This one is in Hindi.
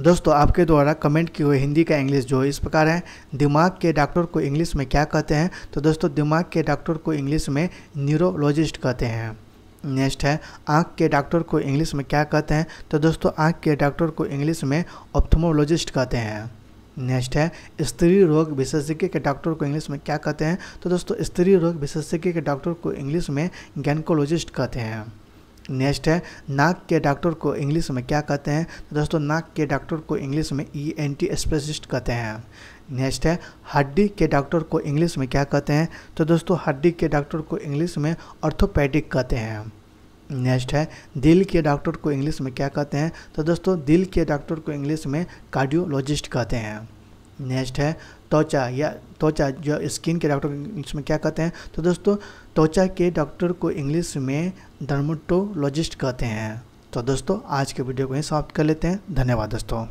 दोस्तों आपके द्वारा कमेंट किए हुए हिंदी का इंग्लिश जो इस प्रकार है दिमाग के डॉक्टर को इंग्लिश में क्या कहते हैं तो दोस्तों दिमाग के डॉक्टर को इंग्लिश में न्यूरोलॉजिस्ट कहते हैं नेक्स्ट है आँख के डॉक्टर को इंग्लिश में क्या कहते हैं तो दोस्तों आँख के डॉक्टर को इंग्लिश में ऑप्थमोलॉजिस्ट कहते हैं नेक्स्ट है स्त्री रोग विशेषज्ञ के डॉक्टर को इंग्लिश में क्या कहते हैं तो दोस्तों स्त्री रोग विशेषज्ञ के डॉक्टर को इंग्लिश में गैनकोलॉजिस्ट कहते हैं नेक्स्ट है नाक के डॉक्टर को इंग्लिश में क्या कहते हैं तो दोस्तों नाक के डॉक्टर को इंग्लिश में ई एन टी स्पेशलिस्ट कहते हैं नेक्स्ट है हड्डी के डॉक्टर को इंग्लिश में क्या कहते हैं तो दोस्तों हड्डी के डॉक्टर को इंग्लिश में ऑर्थोपेडिक कहते हैं नेक्स्ट है दिल के डॉक्टर को इंग्लिश में क्या कहते हैं तो दोस्तों दिल के डॉक्टर को इंग्लिश में कार्डियोलॉजिस्ट कहते हैं नेक्स्ट है त्वचा या त्वचा जो स्किन के डॉक्टर इंग्लिश में क्या कहते हैं तो दोस्तों त्वचा के डॉक्टर को इंग्लिश में डर्मोटोलॉजिस्ट कहते हैं तो दोस्तों आज के वीडियो को यहीं समाप्त कर लेते हैं धन्यवाद दोस्तों